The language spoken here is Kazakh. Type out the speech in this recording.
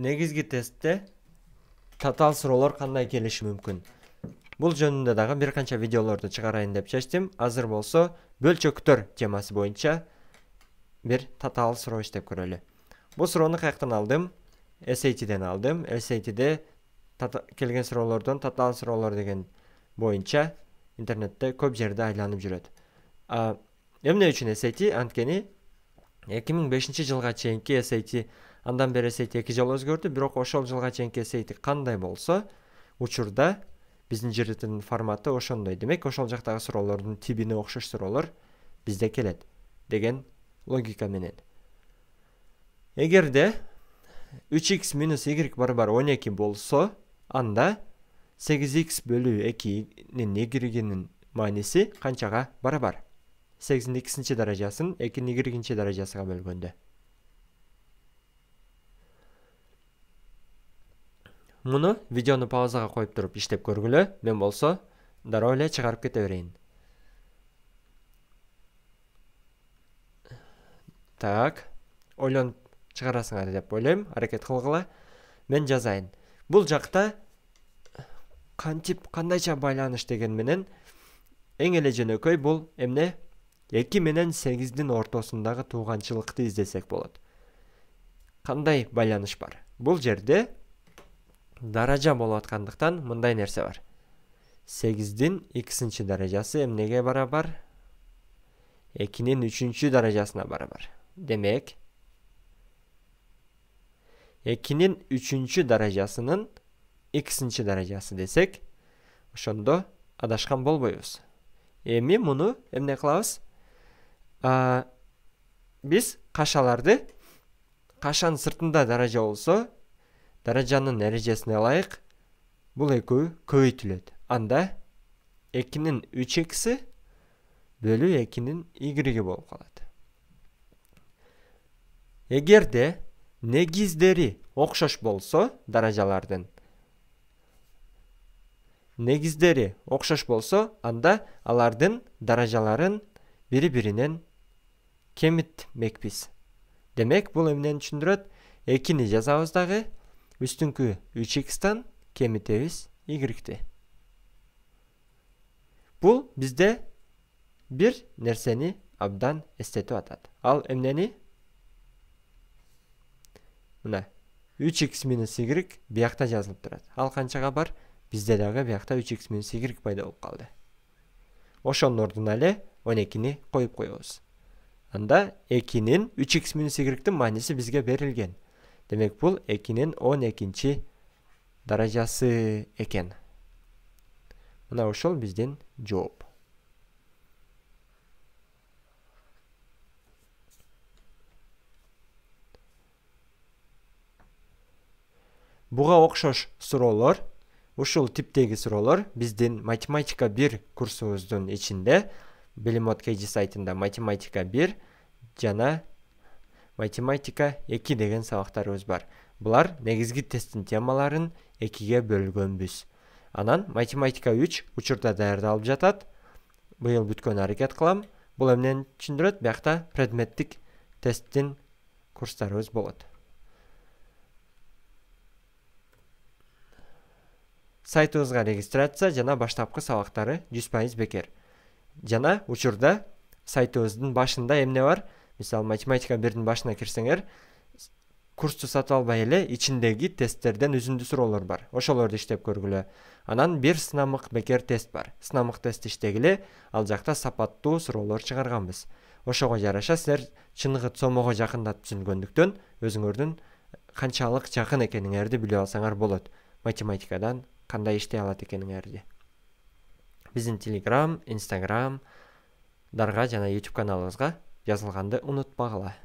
негізгі тестте татал суроолор қандай келиши мүмкін. Бұл жөнінде дағы бір қанша видеоларды чыгарайын деп чечтим азыр болсо бөлчөктөр темасы бойынша бір татаал суроо иштеп көрөлү Бұл суроону каяктан алдым SAT-ден алдым SAT-де келген суроолордон татал суроолор деген бойынша интернетте көп жерде айланып жүрөт эмне үчүн sat анткени эки миң бешинчи sat андан бери сейт эки жолу өзгөрдү бірақ ошол жылға чейинки сейти қандай болсо учурда біздің жрдн форматы ошондой демек ошол жақтағы суроолордун тибине окшош суроолор бізді келет деген логика менен эгерде 3x минус y бар 12 болсо анда 8x бөлүү 2нин y қанчаға канчага барабар 8-nin 2-ci 2-nin 2 мұны видеоны паузаға қойып тұрып іштеп көргілі. мен болсо дароо эле чыгарып кете берейин так ойлонуп чыгарасыңар деп ойлойм Әрекет қылғыла, мен жазайын Бұл жақта, кантип кандайча байланыш деген менен эң эле жөнөкөй бұл эмне эки менен сегиздин ортосундагы тууганчылыкты издесек болот кандай байланыш бар бұл жерде даража болуп аткандыктан мындай нерсе бар сегиздин экисинчи даражасы эмнеге барабар экинин үчүнчү даражасына барабар демек экинин үчүнчү даражасынын экисинчи даражасы десек ошондо адашкан болбойбуз эми муну эмне кылабыз биз кашаларды кашанын сыртында даража болсо даражанын эрежесине ылайык бул экөө көбөйтүлөт анда экинин үч икси бөлүү экинин игриги болуп калат эгерде негиздери окшош болсо даражалардын негиздери окшош болсо анда алардын даражаларын бири биринен кемитмекпиз демек бул эмнени түшүндүрөт экини жазабыз дагы үстіңкі 3x-тан кемітеміз y-ті. Бұл бізде бір нәрсені абдан істету атады. Ал әмнені мына 3x y бияқта жазылып тұрады. Ал қаншаға бар? Бизде дағы бияқта 3x y пайда болуп қалды. Ошонун ордуна эле 12-ни коюп коёбуз. Анда 2-нин 3x минус y-тин мааниси бизге берилген демек бұл 2-нің 12 даражасы екен мына ошол биздин жооп буга окшош суроолор ушул типтеги суроолор биздин математика 1 курсубуздун ичинде билим.kg сайтында математика 1 жана математика эки деген сабактарыбыз бар булар негизги тесттин темаларын экиге бөлгөнбүз анан математика үч учурда даярдалып жатат быйыл бүткөн аракет кылам бул эмнени түшүндүрөт биякта предметтик тесттин курстарыбыз болот сайтыбызга регистрация жана баштапкы сабактары жүз пайыз бекер жана учурда сайтыбыздын башында эмне бар мисалы математика бирдин башына кирсеңер курсту сатып албай эле ичиндеги тесттерден үзүндү суроолор бар ошолорду иштеп көргүлө анан бир сынамык бекер тест бар сынамык тестти иштегиле ал жакта сапаттуу суроолор чыгарганбыз ошого жараша силер чыныгы цмого жакындап түзүлгөндүктөн өзүңөрдүн канчалык жакын экениңерди билип алсаңар болот математикадан кандай иштей алат экениңерди биздин тeлeеграм instaграмдарга жана youtub каналыбызга жазылғанды ұмытпағыла